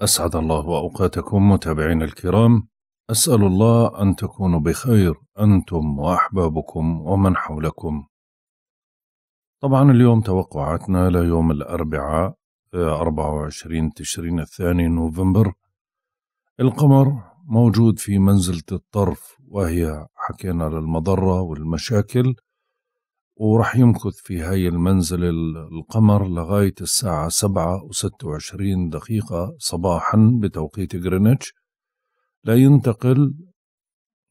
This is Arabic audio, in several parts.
أسعد الله أوقاتكم متابعينا الكرام أسأل الله أن تكونوا بخير أنتم وأحبابكم ومن حولكم طبعا اليوم توقعاتنا ليوم الأربعاء 24 تشرين الثاني نوفمبر القمر موجود في منزلة الطرف وهي حكينا للمضرة والمشاكل وراح يمكث في هاي المنزلة القمر لغاية الساعة سبعة وستة وعشرين دقيقة صباحا بتوقيت غرينتش لينتقل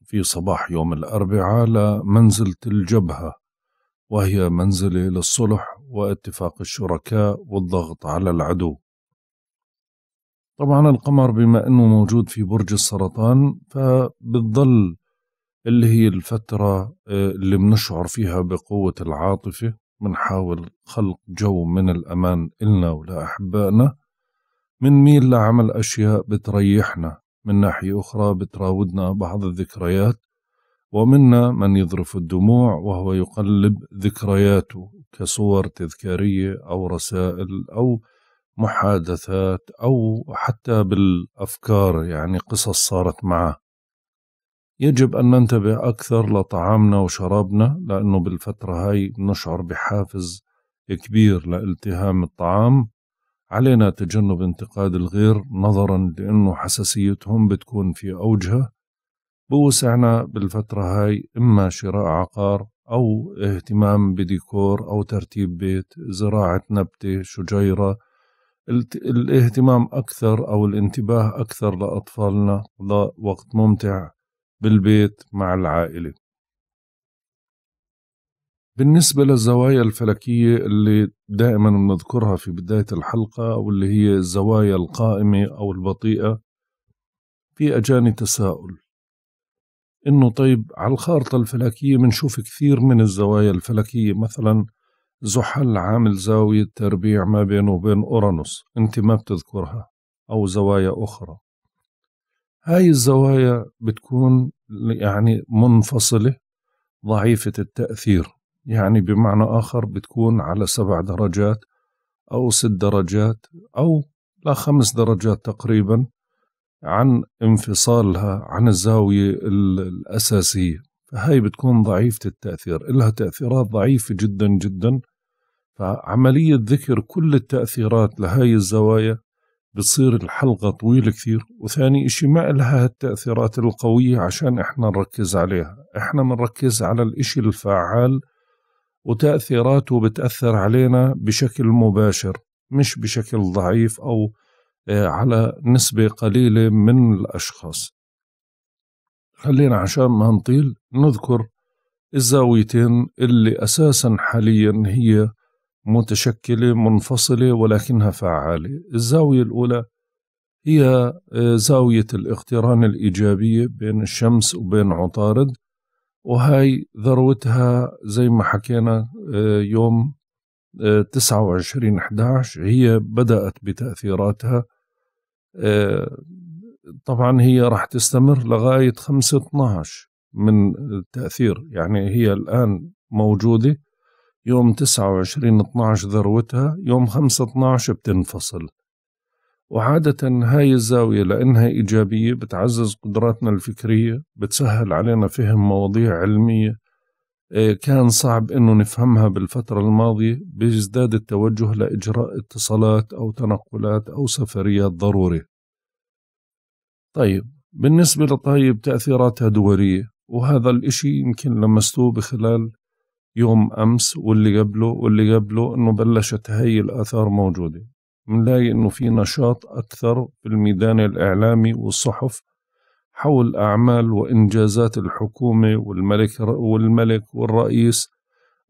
في صباح يوم الأربعاء لمنزلة الجبهة وهي منزلة للصلح واتفاق الشركاء والضغط على العدو طبعا القمر بما أنه موجود في برج السرطان فبتظل اللي هي الفترة آه، اللي بنشعر فيها بقوة العاطفة بنحاول خلق جو من الأمان إلنا ولأحبائنا ميل لعمل أشياء بتريحنا من ناحية أخرى بتراودنا بعض الذكريات ومنا من يذرف الدموع وهو يقلب ذكرياته كصور تذكارية أو رسائل أو محادثات أو حتى بالأفكار يعني قصص صارت معه يجب أن ننتبه أكثر لطعامنا وشرابنا لأنه بالفترة هاي نشعر بحافز كبير لالتهام الطعام علينا تجنب انتقاد الغير نظرا لأنه حساسيتهم بتكون في أوجها بوسعنا بالفترة هاي إما شراء عقار أو اهتمام بديكور أو ترتيب بيت زراعة نبتة شجيرة الاهتمام أكثر أو الانتباه أكثر لأطفالنا لوقت ممتع بالبيت مع العائلة بالنسبة للزوايا الفلكية اللي دائما بنذكرها في بداية الحلقة واللي هي الزوايا القائمة أو البطيئة في أجاني تساؤل إنه طيب على الخارطة الفلكية بنشوف كثير من الزوايا الفلكية مثلا زحل عامل زاوية تربيع ما بينه وبين أورانوس أنت ما بتذكرها أو زوايا أخرى هاي الزوايا بتكون يعني منفصلة ضعيفة التأثير يعني بمعنى آخر بتكون على سبع درجات أو ست درجات أو لخمس درجات تقريبا عن انفصالها عن الزاوية الأساسية فهي بتكون ضعيفة التأثير إلها تأثيرات ضعيفة جدا جدا فعملية ذكر كل التأثيرات لهاي الزوايا بتصير الحلقة طويلة كثير وثاني إشي ما إلها التأثيرات القوية عشان إحنا نركز عليها إحنا بنركز على الإشي الفعال وتأثيراته بتأثر علينا بشكل مباشر مش بشكل ضعيف أو آه، على نسبة قليلة من الأشخاص خلينا عشان ما نطيل نذكر الزاويتين اللي أساسا حاليا هي متشكلة منفصلة ولكنها فعالة الزاوية الأولى هي آه، زاوية الاقتران الإيجابية بين الشمس وبين عطارد وهي ذروتها زي ما حكينا آه، يوم 29 آه، 11 هي بدأت بتأثيراتها طبعا هي راح تستمر لغاية 5 12 من التأثير يعني هي الآن موجودة يوم 29 12 ذروتها يوم 5 12 بتنفصل وعادة هاي الزاوية لأنها إيجابية بتعزز قدراتنا الفكرية بتسهل علينا فهم مواضيع علمية آه، كان صعب أنه نفهمها بالفترة الماضية بيزداد التوجه لإجراء اتصالات أو تنقلات أو سفريات ضروري طيب بالنسبة لطيب تأثيراتها دورية وهذا الإشي يمكن لمستوه بخلال يوم أمس واللي قبله واللي قبله إنه بلشت هي الآثار موجودة بنلاقي إنه في نشاط أكثر في الميدان الإعلامي والصحف حول أعمال وإنجازات الحكومة والملك والملك والرئيس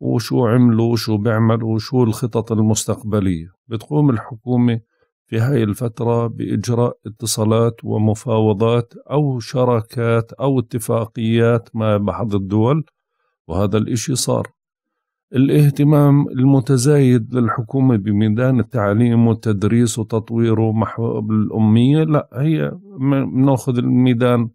وشو عملوا وشو بيعملوا وشو الخطط المستقبلية بتقوم الحكومة في هاي الفترة بإجراء اتصالات ومفاوضات أو شراكات أو اتفاقيات مع بعض الدول وهذا الإشي صار الاهتمام المتزايد للحكومة بميدان التعليم والتدريس وتطويره محو الأمية لا هي بناخذ الميدان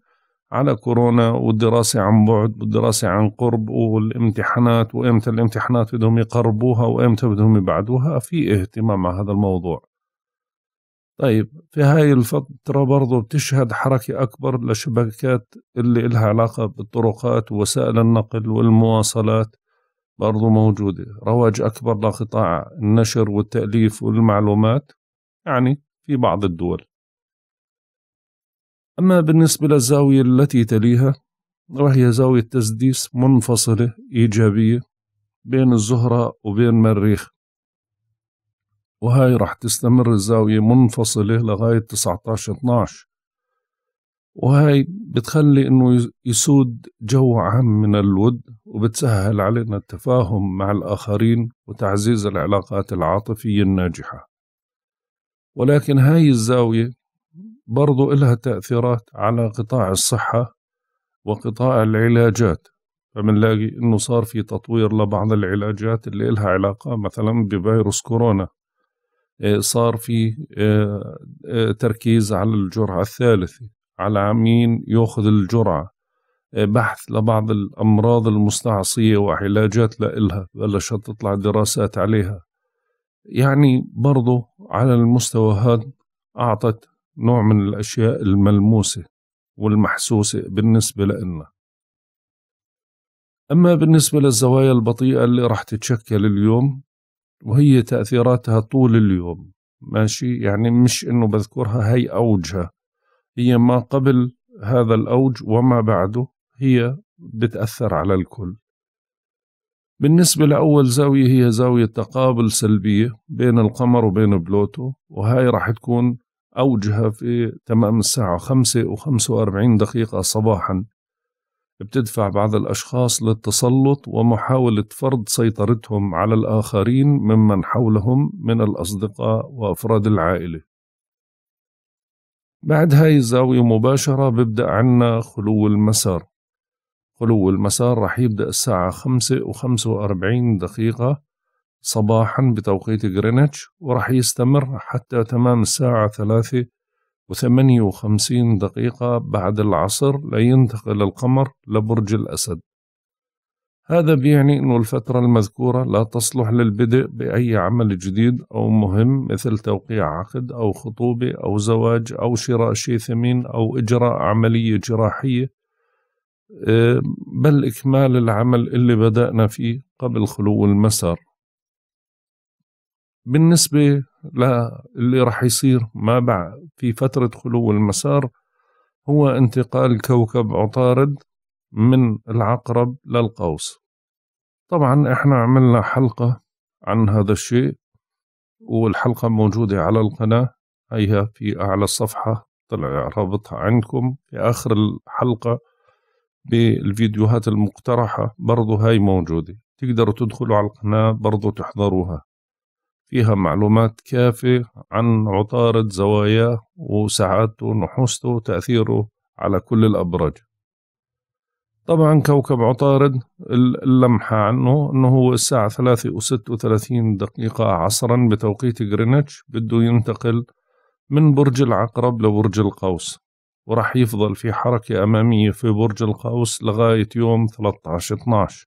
على كورونا والدراسة عن بعد والدراسة عن قرب والامتحانات وإمتى الامتحانات بدهم يقربوها وإمتى بدهم يبعدوها في اهتمام على هذا الموضوع طيب في هاي الفترة برضو بتشهد حركة أكبر لشبكات اللي إلها علاقة بالطرقات ووسائل النقل والمواصلات برضو موجودة رواج أكبر لقطاع النشر والتأليف والمعلومات يعني في بعض الدول أما بالنسبة للزاوية التي تليها وهي زاوية تسديس منفصلة إيجابية بين الزهرة وبين مريخ وهاي راح تستمر الزاوية منفصلة لغاية 19 12 وهي بتخلي انه يسود جو عام من الود وبتسهل علينا التفاهم مع الاخرين وتعزيز العلاقات العاطفيه الناجحه ولكن هاي الزاويه برضو إلها تأثيرات على قطاع الصحة وقطاع العلاجات فبنلاقي إنه صار في تطوير لبعض العلاجات اللي إلها علاقة مثلا بفيروس كورونا إيه، صار في إيه، إيه، تركيز على الجرعة الثالثة على مين ياخذ الجرعه إيه، بحث لبعض الأمراض المستعصية وعلاجات لإلها بلشت تطلع دراسات عليها يعني برضو على المستوى هذا أعطت نوع من الأشياء الملموسة والمحسوسة بالنسبة لنا أما بالنسبة للزوايا البطيئة اللي راح تتشكل اليوم وهي تأثيراتها طول اليوم ماشي يعني مش إنه بذكرها هي أوجها هي ما قبل هذا الأوج وما بعده هي بتأثر على الكل بالنسبة لأول زاوية هي زاوية تقابل سلبية بين القمر وبين بلوتو وهاي راح تكون أوجها في تمام الساعة خمسة و وأربعين دقيقة صباحا بتدفع بعض الأشخاص للتسلط ومحاولة فرض سيطرتهم على الآخرين ممن حولهم من الأصدقاء وأفراد العائلة بعد هاي الزاوية مباشرة ببدأ عنا خلو المسار خلو المسار رح يبدأ الساعة خمسة وخمسة وأربعين دقيقة صباحا بتوقيت غرينتش ورح يستمر حتى تمام الساعة ثلاثة وثمانية وخمسين دقيقة بعد العصر لينتقل القمر لبرج الأسد هذا بيعني أن الفترة المذكورة لا تصلح للبدء بأي عمل جديد أو مهم مثل توقيع عقد أو خطوبة أو زواج أو شراء شيء ثمين أو إجراء عملية جراحية آه، بل إكمال العمل اللي بدأنا فيه قبل خلو المسار بالنسبة للي رح يصير ما بعد في فترة خلو المسار هو انتقال كوكب عطارد من العقرب للقوس طبعا احنا عملنا حلقة عن هذا الشيء والحلقة موجودة على القناة هيها في أعلى الصفحة طلع رابطها عندكم في آخر الحلقة بالفيديوهات المقترحة برضو هاي موجودة تقدروا تدخلوا على القناة برضو تحضروها فيها معلومات كافية عن عطارد زواياه وسعادته ونحوسته وتأثيره على كل الأبراج طبعا كوكب عطارد اللمحة عنه أنه هو الساعة 3 و36 دقيقة عصرا بتوقيت غرينتش بده ينتقل من برج العقرب لبرج القوس وراح يفضل في حركة أمامية في برج القوس لغاية يوم 13-12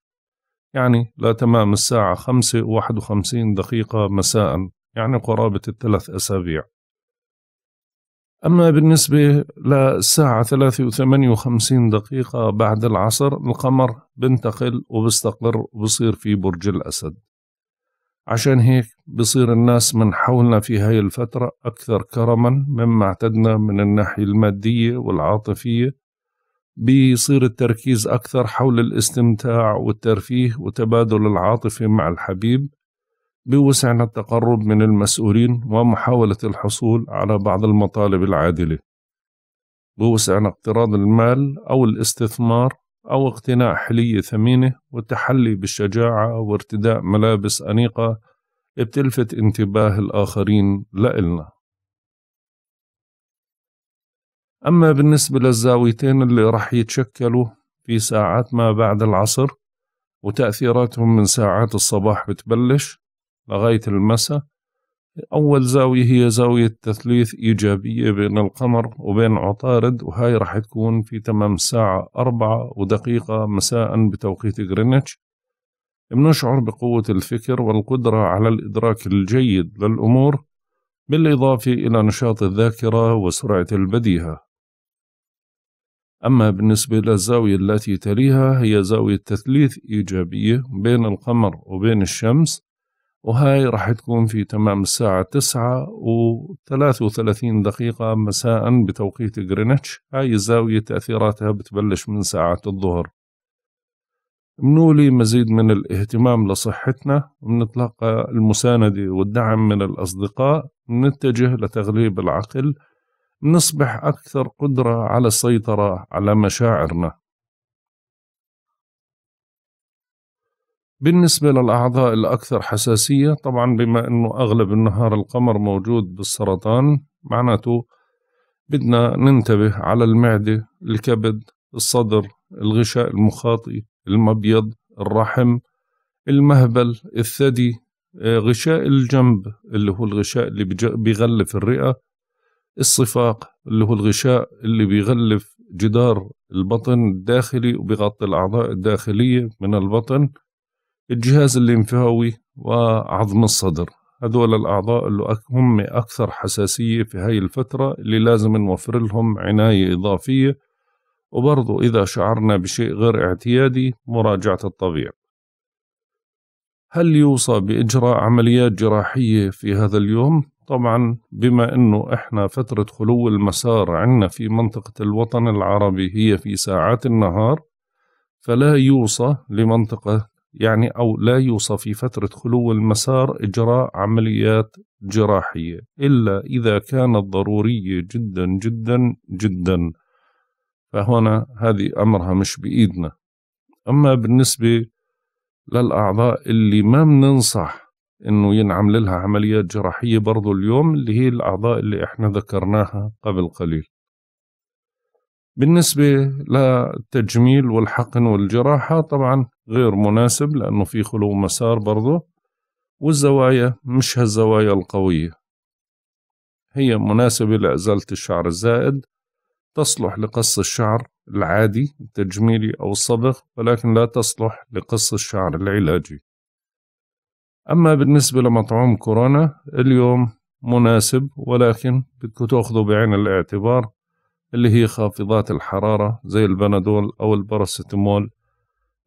يعني لتمام الساعة 5 و51 دقيقة مساء يعني قرابة الثلاث أسابيع أما بالنسبة للساعة ثلاثة وثمانية وخمسين دقيقة بعد العصر القمر بنتقل وبستقر وبصير في برج الأسد عشان هيك بصير الناس من حولنا في هاي الفترة أكثر كرما مما اعتدنا من الناحية المادية والعاطفية بيصير التركيز أكثر حول الاستمتاع والترفيه وتبادل العاطفة مع الحبيب بوسعنا التقرب من المسؤولين ومحاولة الحصول على بعض المطالب العادلة بوسعنا اقتراض المال أو الاستثمار أو اقتناء حلية ثمينة والتحلي بالشجاعة وارتداء ملابس أنيقة بتلفت انتباه الآخرين لإلنا أما بالنسبة للزاويتين اللي رح يتشكلوا في ساعات ما بعد العصر وتأثيراتهم من ساعات الصباح بتبلش لغاية المساء أول زاوية هي زاوية تثليث إيجابية بين القمر وبين عطارد وهاي راح تكون في تمام الساعة أربعة ودقيقة مساء بتوقيت غرينتش بنشعر بقوة الفكر والقدرة على الإدراك الجيد للأمور بالإضافة إلى نشاط الذاكرة وسرعة البديهة أما بالنسبة للزاوية التي تليها هي زاوية تثليث إيجابية بين القمر وبين الشمس وهاي راح تكون في تمام الساعة تسعة و وثلاثين دقيقة مساء بتوقيت غرينتش هاي الزاوية تأثيراتها بتبلش من ساعة الظهر منولي مزيد من الاهتمام لصحتنا منتلقى المساندة والدعم من الأصدقاء منتجه لتغليب العقل نصبح أكثر قدرة على السيطرة على مشاعرنا بالنسبة للأعضاء الأكثر حساسية طبعا بما أنه أغلب النهار القمر موجود بالسرطان معناته بدنا ننتبه على المعدة الكبد الصدر الغشاء المخاطي المبيض الرحم المهبل الثدي آه، غشاء الجنب اللي هو الغشاء اللي بيغلف الرئة الصفاق اللي هو الغشاء اللي بيغلف جدار البطن الداخلي وبيغطي الأعضاء الداخلية من البطن الجهاز الليمفاوي وعظم الصدر هذول الأعضاء اللي هم أكثر حساسية في هاي الفترة اللي لازم نوفر لهم عناية إضافية وبرضو إذا شعرنا بشيء غير اعتيادي مراجعة الطبيب هل يوصى بإجراء عمليات جراحية في هذا اليوم؟ طبعا بما أنه إحنا فترة خلو المسار عندنا في منطقة الوطن العربي هي في ساعات النهار فلا يوصى لمنطقة يعني أو لا يوصى في فترة خلو المسار إجراء عمليات جراحية إلا إذا كانت ضرورية جدا جدا جدا فهنا هذه أمرها مش بإيدنا أما بالنسبة للأعضاء اللي ما بننصح إنه ينعمل لها عمليات جراحية برضو اليوم اللي هي الأعضاء اللي إحنا ذكرناها قبل قليل بالنسبة للتجميل والحقن والجراحة طبعا غير مناسب لأنه في خلو مسار برضو والزوايا مش هالزوايا القوية هي مناسبة لإزالة الشعر الزائد تصلح لقص الشعر العادي التجميلي أو الصبغ ولكن لا تصلح لقص الشعر العلاجي أما بالنسبة لمطعوم كورونا اليوم مناسب ولكن بدكم تاخذوا بعين الاعتبار اللي هي خافضات الحرارة زي البنادول أو الباراسيتامول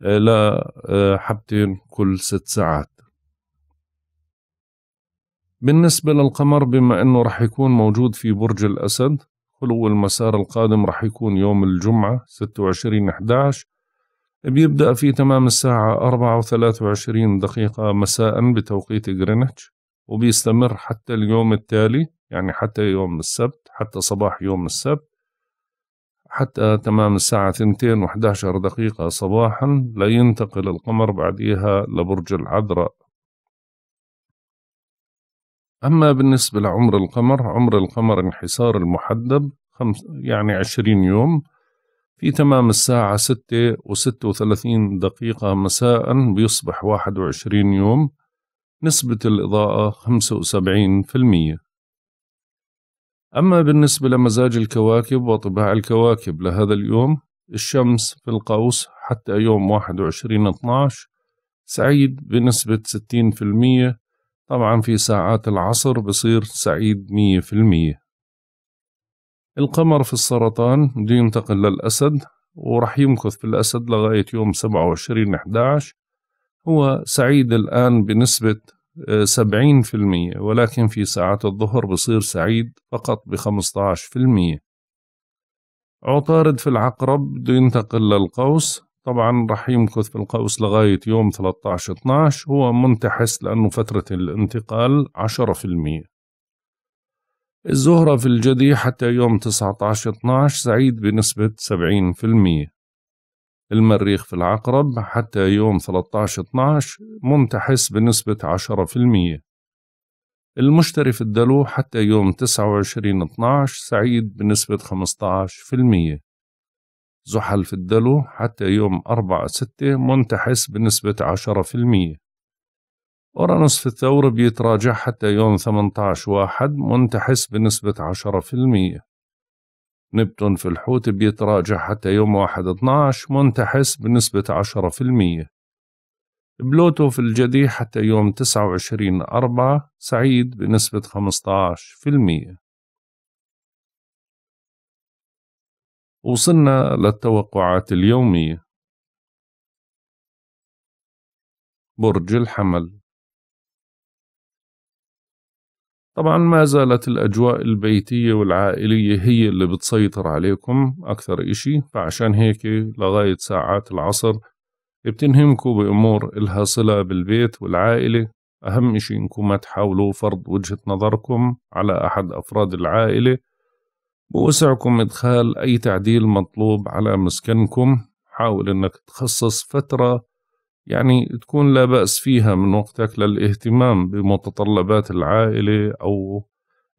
آه، آه، حبتين كل ست ساعات بالنسبة للقمر بما أنه رح يكون موجود في برج الأسد خلو المسار القادم رح يكون يوم الجمعة 26 11 بيبدأ في تمام الساعة 4 23 دقيقة مساء بتوقيت غرينتش وبيستمر حتى اليوم التالي يعني حتى يوم السبت حتى صباح يوم السبت حتى تمام الساعة 2 و11 دقيقة صباحا لا ينتقل القمر بعديها لبرج العذراء أما بالنسبة لعمر القمر عمر القمر انحسار المحدب خمس يعني 20 يوم في تمام الساعة 6 و36 دقيقة مساء بيصبح 21 يوم نسبة الإضاءة 75% أما بالنسبة لمزاج الكواكب وطباع الكواكب لهذا اليوم الشمس في القوس حتى يوم 21 12 سعيد بنسبة 60% طبعا في ساعات العصر بصير سعيد 100% القمر في السرطان بده ينتقل للأسد ورح يمكث في الأسد لغاية يوم 27 11 هو سعيد الآن بنسبة سبعين في المية ولكن في ساعات الظهر بصير سعيد فقط بخمستاعش في المية عطارد في العقرب بده ينتقل للقوس طبعا رح يمكث في القوس لغاية يوم 13-12 هو منتحس لأنه فترة الانتقال عشرة في المية الزهرة في الجدي حتى يوم 19-12 سعيد بنسبة سبعين في المية المريخ في العقرب حتى يوم 13/12 منتحس بنسبة 10% المشتري في الدلو حتى يوم 29/12 سعيد بنسبة 15% زحل في الدلو حتى يوم 4/6 منتحس بنسبة 10% أورانوس في الثور بيتراجع حتى يوم 18 واحد منتحس بنسبة نبتون في الحوت بيتراجع حتى يوم واحد 12 منتحس بنسبة 10% بلوتو في الجدي حتى يوم 29 أربعة سعيد بنسبة 15% وصلنا للتوقعات اليومية برج الحمل طبعا ما زالت الأجواء البيتية والعائلية هي اللي بتسيطر عليكم أكثر إشي فعشان هيك لغاية ساعات العصر بتنهمكوا بأمور إلها صلة بالبيت والعائلة أهم إشي إنكم ما تحاولوا فرض وجهة نظركم على أحد أفراد العائلة بوسعكم إدخال أي تعديل مطلوب على مسكنكم حاول إنك تخصص فترة يعني تكون لا بأس فيها من وقتك للاهتمام بمتطلبات العائلة أو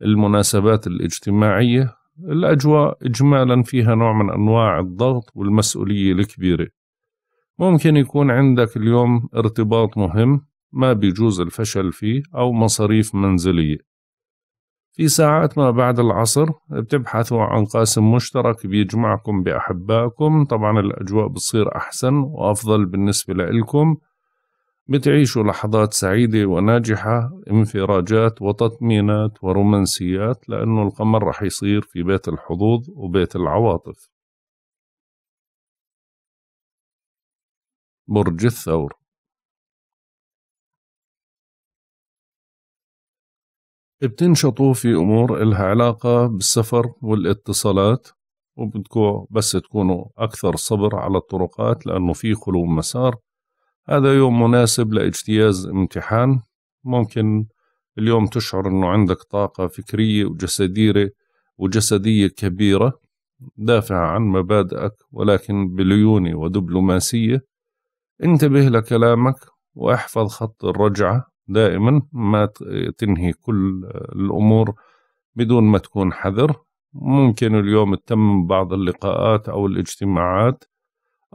المناسبات الاجتماعية الأجواء إجمالا فيها نوع من أنواع الضغط والمسؤولية الكبيرة ممكن يكون عندك اليوم ارتباط مهم ما بيجوز الفشل فيه أو مصاريف منزلية في ساعات ما بعد العصر بتبحثوا عن قاسم مشترك بيجمعكم بأحبائكم طبعا الأجواء بتصير أحسن وأفضل بالنسبة لإلكم بتعيشوا لحظات سعيدة وناجحة انفراجات وتطمينات ورومانسيات لأنه القمر رح يصير في بيت الحظوظ وبيت العواطف برج الثور بتنشطوا في أمور إلها علاقة بالسفر والاتصالات وبدكو بس تكونوا أكثر صبر على الطرقات لأنه في خلو مسار هذا يوم مناسب لاجتياز امتحان ممكن اليوم تشعر أنه عندك طاقة فكرية وجسدية وجسدية كبيرة دافع عن مبادئك ولكن بليونة ودبلوماسية انتبه لكلامك واحفظ خط الرجعة دائما ما تنهي كل الأمور بدون ما تكون حذر ممكن اليوم تتم بعض اللقاءات أو الاجتماعات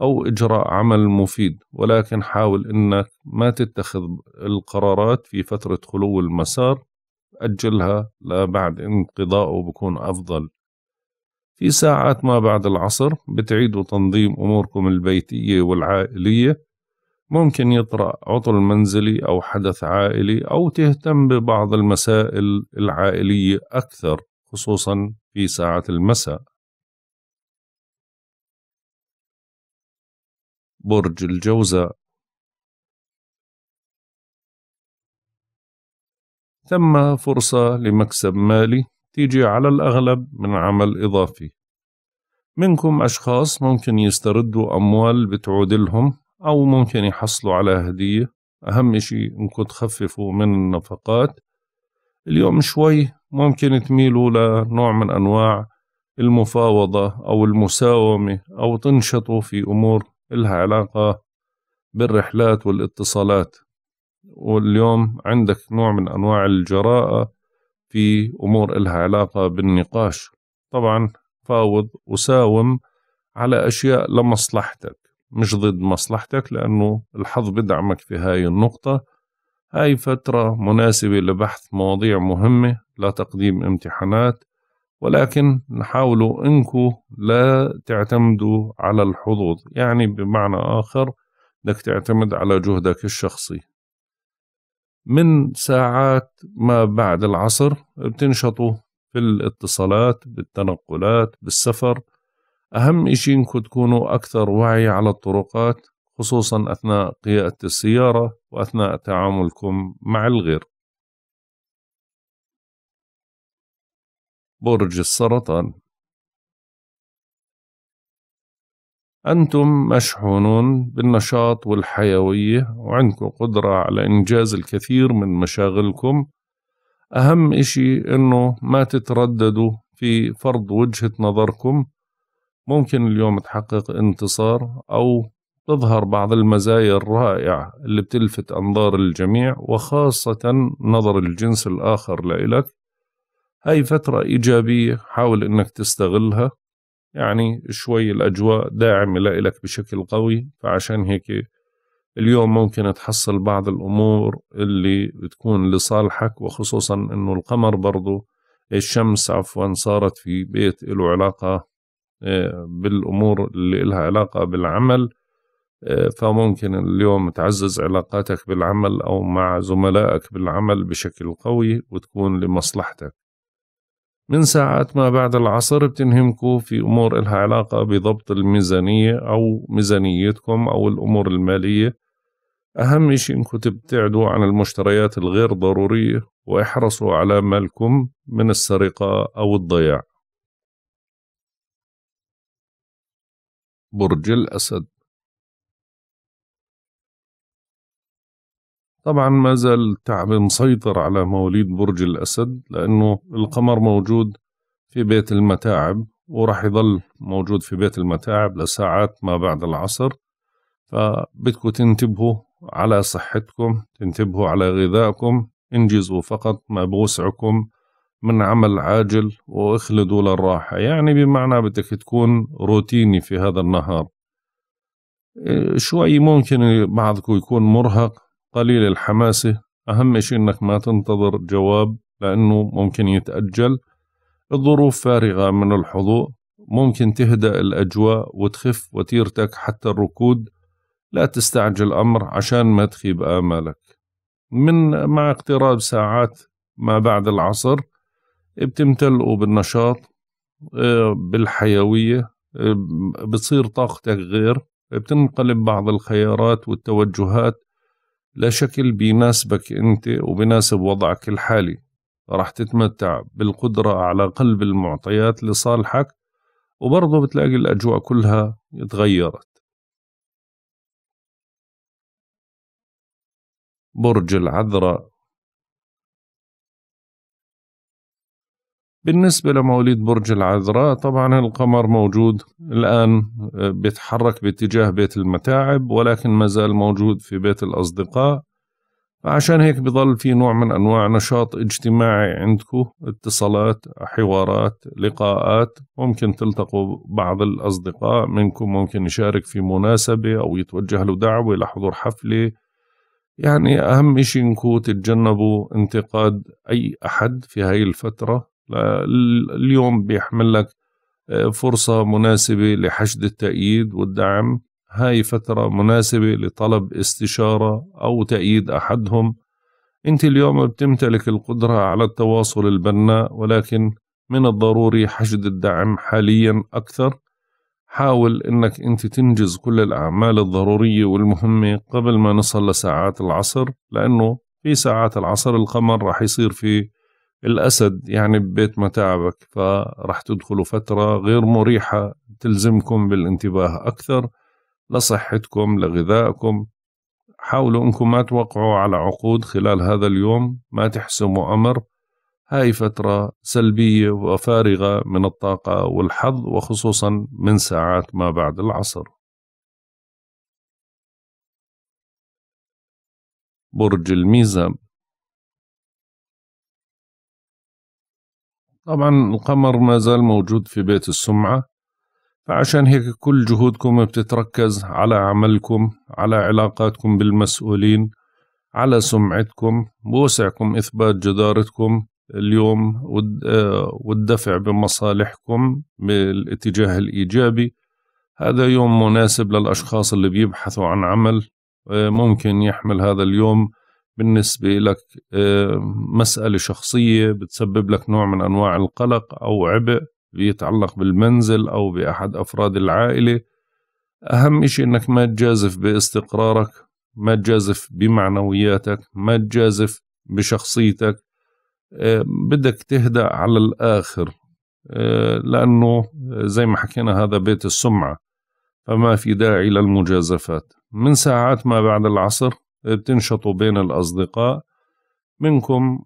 أو إجراء عمل مفيد ولكن حاول أنك ما تتخذ القرارات في فترة خلو المسار أجلها لبعد انقضاءه بكون أفضل في ساعات ما بعد العصر بتعيدوا تنظيم أموركم البيتية والعائلية ممكن يطرأ عطل منزلي أو حدث عائلي أو تهتم ببعض المسائل العائلية أكثر خصوصا في ساعة المساء برج الجوزاء ثم فرصة لمكسب مالي تيجي على الأغلب من عمل إضافي منكم أشخاص ممكن يستردوا أموال بتعود لهم أو ممكن يحصلوا على هدية أهم شيء إنكم تخففوا من النفقات اليوم شوي ممكن تميلوا لنوع من أنواع المفاوضة أو المساومة أو تنشطوا في أمور إلها علاقة بالرحلات والاتصالات واليوم عندك نوع من أنواع الجراءة في أمور إلها علاقة بالنقاش طبعا فاوض وساوم على أشياء لمصلحتك مش ضد مصلحتك لأنه الحظ بدعمك في هاي النقطة هاي فترة مناسبة لبحث مواضيع مهمة لا تقديم امتحانات ولكن نحاولوا انكم لا تعتمدوا على الحظوظ يعني بمعنى آخر بدك تعتمد على جهدك الشخصي من ساعات ما بعد العصر بتنشطوا في الاتصالات بالتنقلات بالسفر أهم شيء إنكم تكونوا أكثر وعي على الطرقات خصوصا أثناء قيادة السيارة وأثناء تعاملكم مع الغير برج السرطان أنتم مشحونون بالنشاط والحيوية وعندكم قدرة على إنجاز الكثير من مشاغلكم أهم إشي إنه ما تترددوا في فرض وجهة نظركم ممكن اليوم تحقق انتصار أو تظهر بعض المزايا الرائعة اللي بتلفت أنظار الجميع وخاصة نظر الجنس الآخر لإلك هاي فترة إيجابية حاول إنك تستغلها يعني شوي الأجواء داعمة لإلك بشكل قوي فعشان هيك اليوم ممكن تحصل بعض الأمور اللي بتكون لصالحك وخصوصا إنه القمر برضو الشمس عفوا صارت في بيت له علاقة آه، بالامور اللي لها علاقه بالعمل آه، فممكن اليوم تعزز علاقاتك بالعمل او مع زملائك بالعمل بشكل قوي وتكون لمصلحتك من ساعات ما بعد العصر بتنهمكوا في أمور إلها علاقة بضبط الميزانية أو ميزانيتكم أو الأمور المالية أهم إشي إنكم تبتعدوا عن المشتريات الغير ضرورية واحرصوا على مالكم من السرقة أو الضياع برج الأسد طبعا ما زال تعب مسيطر على مواليد برج الأسد لأنه القمر موجود في بيت المتاعب وراح يظل موجود في بيت المتاعب لساعات ما بعد العصر فبدكم تنتبهوا على صحتكم تنتبهوا على غذائكم انجزوا فقط ما بوسعكم من عمل عاجل واخلدوا للراحة يعني بمعنى بدك تكون روتيني في هذا النهار إيه، شوي ممكن بعضكم يكون مرهق قليل الحماسة أهم شيء أنك ما تنتظر جواب لأنه ممكن يتأجل الظروف فارغة من الحضوء ممكن تهدأ الأجواء وتخف وتيرتك حتى الركود لا تستعجل الأمر عشان ما تخيب آمالك من مع اقتراب ساعات ما بعد العصر بتمتلئوا بالنشاط آه، بالحيوية آه، بتصير طاقتك غير بتنقلب بعض الخيارات والتوجهات لشكل بيناسبك أنت وبناسب وضعك الحالي راح تتمتع بالقدرة على قلب المعطيات لصالحك وبرضه بتلاقي الأجواء كلها تغيرت برج العذراء بالنسبة لمواليد برج العذراء طبعا القمر موجود الآن آه، بيتحرك باتجاه بيت المتاعب ولكن ما زال موجود في بيت الأصدقاء فعشان هيك بضل في نوع من أنواع نشاط اجتماعي عندكم اتصالات حوارات لقاءات ممكن تلتقوا بعض الأصدقاء منكم ممكن يشارك في مناسبة أو يتوجه له دعوة لحضور حفلة يعني أهم شيء إنكم تتجنبوا انتقاد أي أحد في هاي الفترة اليوم بيحمل لك آه، فرصة مناسبة لحشد التأييد والدعم هاي فترة مناسبة لطلب استشارة أو تأييد أحدهم أنت اليوم بتمتلك القدرة على التواصل البناء ولكن من الضروري حشد الدعم حاليا أكثر حاول أنك أنت تنجز كل الأعمال الضرورية والمهمة قبل ما نصل لساعات العصر لأنه في ساعات العصر القمر راح يصير في الأسد يعني ببيت متاعبك فرح تدخلوا فترة غير مريحة تلزمكم بالانتباه أكثر لصحتكم لغذائكم حاولوا أنكم ما توقعوا على عقود خلال هذا اليوم ما تحسموا أمر هاي فترة سلبية وفارغة من الطاقة والحظ وخصوصا من ساعات ما بعد العصر برج الميزان طبعا القمر ما زال موجود في بيت السمعة فعشان هيك كل جهودكم بتتركز على عملكم على علاقاتكم بالمسؤولين على سمعتكم بوسعكم إثبات جدارتكم اليوم آه، والدفع بمصالحكم بالاتجاه الإيجابي هذا يوم مناسب للأشخاص اللي بيبحثوا عن عمل آه، ممكن يحمل هذا اليوم بالنسبة لك آه، مسألة شخصية بتسبب لك نوع من أنواع القلق أو عبء بيتعلق بالمنزل أو بأحد أفراد العائلة أهم إشي إنك ما تجازف باستقرارك ما تجازف بمعنوياتك ما تجازف بشخصيتك آه، بدك تهدأ على الآخر آه، لأنه زي ما حكينا هذا بيت السمعة فما في داعي للمجازفات من ساعات ما بعد العصر بتنشطوا بين الأصدقاء منكم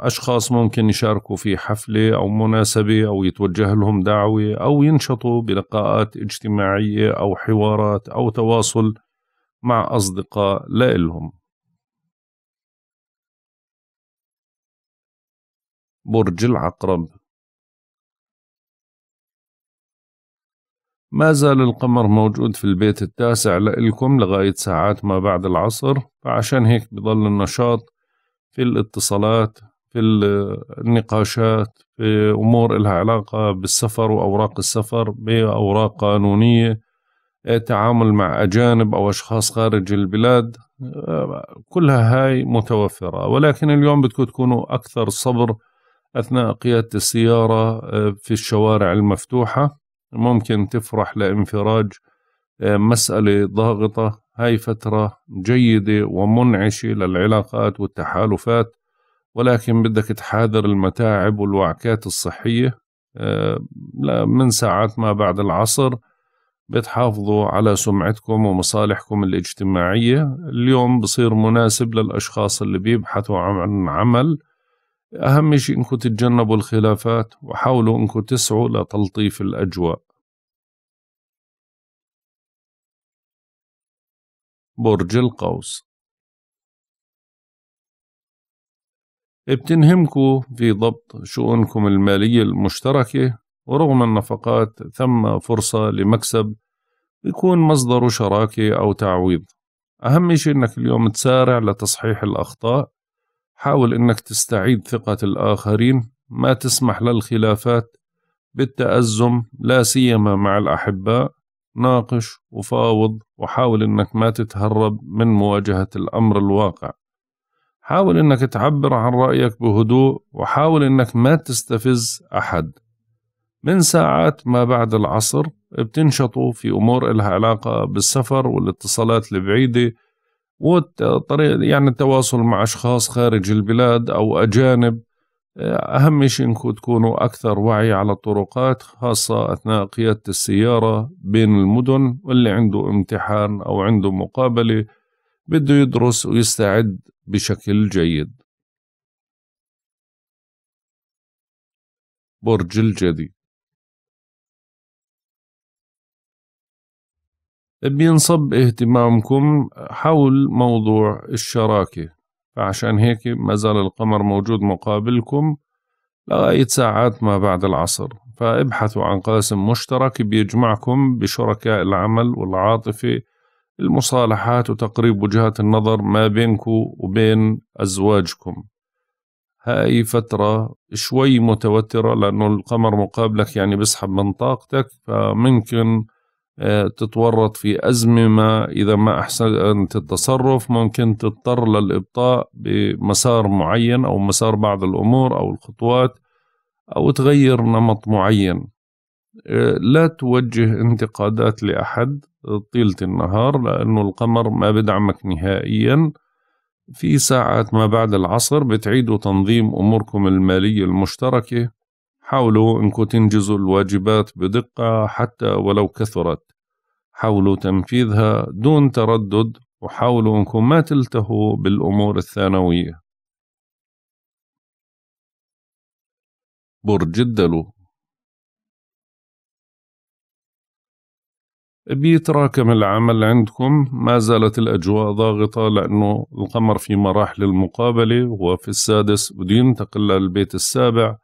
أشخاص ممكن يشاركوا في حفلة أو مناسبة أو يتوجه لهم دعوة أو ينشطوا بلقاءات اجتماعية أو حوارات أو تواصل مع أصدقاء لإلهم برج العقرب ما زال القمر موجود في البيت التاسع لإلكم لغاية ساعات ما بعد العصر فعشان هيك بضل النشاط في الاتصالات في النقاشات في أمور إلها علاقة بالسفر وأوراق السفر بأوراق قانونية تعامل مع أجانب أو أشخاص خارج البلاد كلها هاي متوفرة ولكن اليوم بدكم تكونوا أكثر صبر أثناء قيادة السيارة آه، في الشوارع المفتوحة ممكن تفرح لانفراج آه، مسألة ضاغطة هاي فترة جيدة ومنعشة للعلاقات والتحالفات ولكن بدك تحاذر المتاعب والوعكات الصحية آه، من ساعات ما بعد العصر بتحافظوا على سمعتكم ومصالحكم الاجتماعية اليوم بصير مناسب للأشخاص اللي بيبحثوا عن عمل أهم شيء إنكم تتجنبوا الخلافات وحاولوا إنكم تسعوا لتلطيف الأجواء برج القوس بتنهمكوا في ضبط شؤونكم المالية المشتركة ورغم النفقات ثم فرصة لمكسب يكون مصدره شراكة أو تعويض أهم شيء أنك اليوم تسارع لتصحيح الأخطاء حاول أنك تستعيد ثقة الآخرين ما تسمح للخلافات بالتأزم لا سيما مع الأحباء ناقش وفاوض وحاول إنك ما تتهرب من مواجهة الأمر الواقع حاول إنك تعبر عن رأيك بهدوء وحاول إنك ما تستفز أحد من ساعات ما بعد العصر بتنشطوا في أمور إلها علاقة بالسفر والاتصالات البعيدة والطريق يعني التواصل مع أشخاص خارج البلاد أو أجانب أهم شيء أنكم تكونوا أكثر وعي على الطرقات خاصة أثناء قيادة السيارة بين المدن واللي عنده امتحان أو عنده مقابلة بده يدرس ويستعد بشكل جيد برج الجدي بينصب اهتمامكم حول موضوع الشراكة فعشان هيك ما زال القمر موجود مقابلكم لغاية ساعات ما بعد العصر فابحثوا عن قاسم مشترك بيجمعكم بشركاء العمل والعاطفة المصالحات وتقريب وجهات النظر ما بينكم وبين أزواجكم هاي فترة شوي متوترة لأنه القمر مقابلك يعني بسحب من طاقتك فممكن آه، تتورط في أزمة ما إذا ما أحسنت التصرف ممكن تضطر للإبطاء بمسار معين أو مسار بعض الأمور أو الخطوات أو تغير نمط معين آه، لا توجه انتقادات لأحد طيلة النهار لأنه القمر ما بدعمك نهائيا في ساعات ما بعد العصر بتعيدوا تنظيم أموركم المالية المشتركة حاولوا أنكم تنجزوا الواجبات بدقة حتى ولو كثرت حاولوا تنفيذها دون تردد وحاولوا أنكم ما تلتهوا بالأمور الثانوية برج الدلو بيتراكم العمل عندكم ما زالت الأجواء ضاغطة لأنه القمر في مراحل المقابلة وفي السادس بده ينتقل للبيت السابع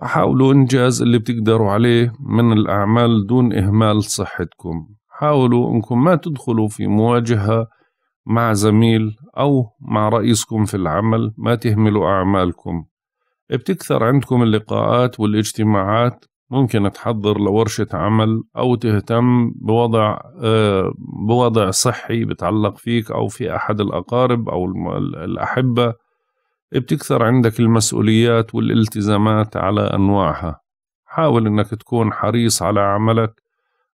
فحاولوا انجاز اللي بتقدروا عليه من الاعمال دون اهمال صحتكم حاولوا انكم ما تدخلوا في مواجهه مع زميل او مع رئيسكم في العمل ما تهملوا اعمالكم بتكثر عندكم اللقاءات والاجتماعات ممكن تحضر لورشة عمل أو تهتم بوضع آه، بوضع صحي بتعلق فيك أو في أحد الأقارب أو الأحبة بتكثر عندك المسؤوليات والالتزامات على أنواعها حاول أنك تكون حريص على عملك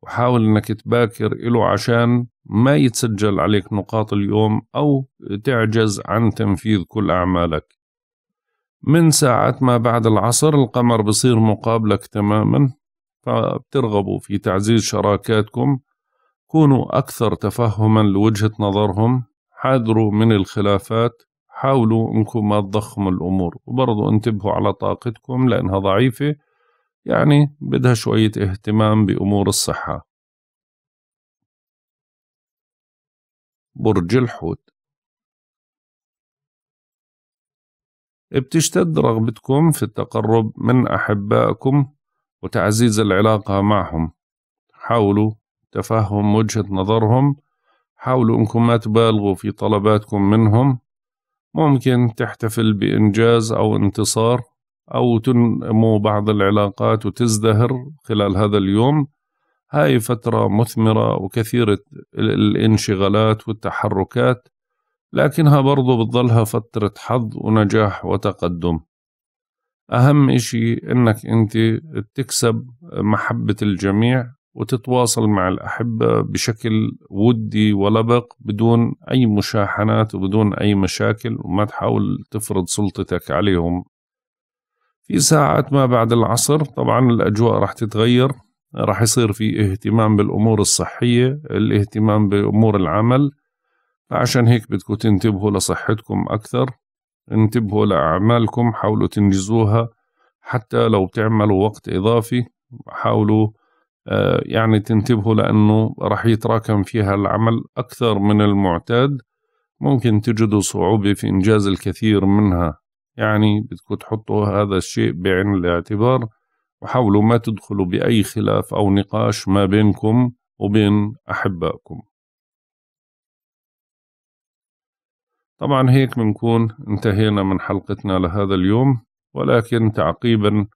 وحاول أنك تباكر إله عشان ما يتسجل عليك نقاط اليوم أو تعجز عن تنفيذ كل أعمالك من ساعة ما بعد العصر القمر بصير مقابلك تماما فبترغبوا في تعزيز شراكاتكم كونوا أكثر تفهما لوجهة نظرهم حاذروا من الخلافات حاولوا انكم ما تضخموا الامور وبرضو انتبهوا على طاقتكم لانها ضعيفة يعني بدها شوية اهتمام بامور الصحة برج الحوت بتشتد رغبتكم في التقرب من أحبائكم وتعزيز العلاقة معهم حاولوا تفهم وجهة نظرهم حاولوا أنكم ما تبالغوا في طلباتكم منهم ممكن تحتفل بإنجاز أو انتصار أو تنمو بعض العلاقات وتزدهر خلال هذا اليوم هاي فترة مثمرة وكثيرة الانشغالات والتحركات لكنها برضو بتظلها فترة حظ ونجاح وتقدم أهم إشي إنك أنت تكسب محبة الجميع وتتواصل مع الأحبة بشكل ودي ولبق بدون أي مشاحنات وبدون أي مشاكل وما تحاول تفرض سلطتك عليهم في ساعات ما بعد العصر طبعا الأجواء راح تتغير راح يصير في اهتمام بالأمور الصحية الاهتمام بأمور العمل فعشان هيك بدكم تنتبهوا لصحتكم أكثر انتبهوا لأعمالكم حاولوا تنجزوها حتى لو بتعملوا وقت إضافي حاولوا آه، يعني تنتبهوا لأنه راح يتراكم فيها العمل أكثر من المعتاد ممكن تجدوا صعوبة في إنجاز الكثير منها يعني بدكم تحطوا هذا الشيء بعين الاعتبار وحاولوا ما تدخلوا بأي خلاف أو نقاش ما بينكم وبين أحبائكم طبعا هيك بنكون انتهينا من حلقتنا لهذا اليوم ولكن تعقيبا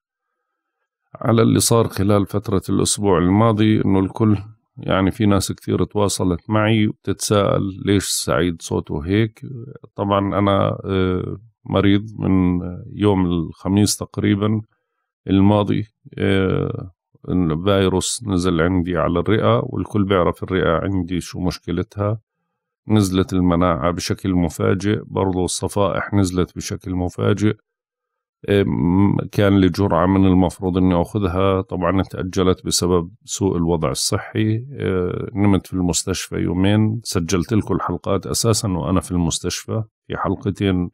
على اللي صار خلال فترة الأسبوع الماضي أنه الكل يعني في ناس كثير تواصلت معي وتتساءل ليش سعيد صوته هيك طبعا أنا آه، مريض من يوم الخميس تقريبا الماضي آه، الفيروس نزل عندي على الرئة والكل بيعرف الرئة عندي شو مشكلتها نزلت المناعة بشكل مفاجئ برضو الصفائح نزلت بشكل مفاجئ إيه، كان لي جرعة من المفروض أني أخذها طبعا تأجلت بسبب سوء الوضع الصحي إيه، نمت في المستشفى يومين سجلت لكم الحلقات أساسا وأنا في المستشفى في حلقتين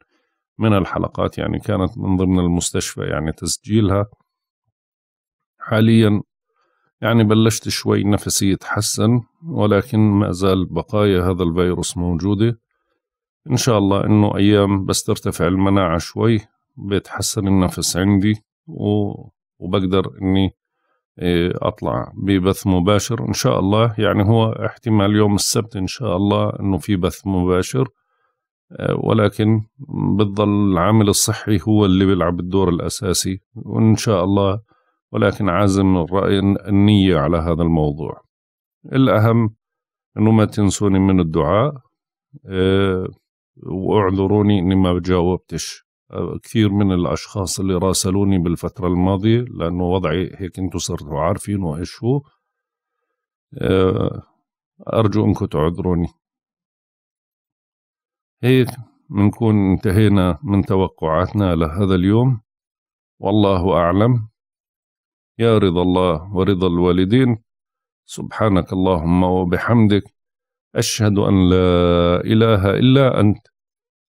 من الحلقات يعني كانت من ضمن المستشفى يعني تسجيلها حاليا يعني بلشت شوي نفسي يتحسن ولكن ما زال بقايا هذا الفيروس موجودة إن شاء الله إنه أيام بس ترتفع المناعة شوي بتحسن النفس عندي وبقدر اني آه، اطلع ببث مباشر ان شاء الله يعني هو احتمال يوم السبت ان شاء الله انه في بث مباشر آه، ولكن بتظل العامل الصحي هو اللي بيلعب الدور الاساسي وان شاء الله ولكن عازم الراي النيه على هذا الموضوع الاهم انه ما تنسوني من الدعاء آه، واعذروني اني ما جاوبتش كثير من الأشخاص اللي راسلوني بالفترة الماضية لأنه وضعي هيك أنتم صرتوا عارفين وإيش هو آه، أرجو أنكم تعذروني هيك بنكون انتهينا من توقعاتنا لهذا اليوم والله أعلم يا رضا الله ورضا الوالدين سبحانك اللهم وبحمدك أشهد أن لا إله إلا أنت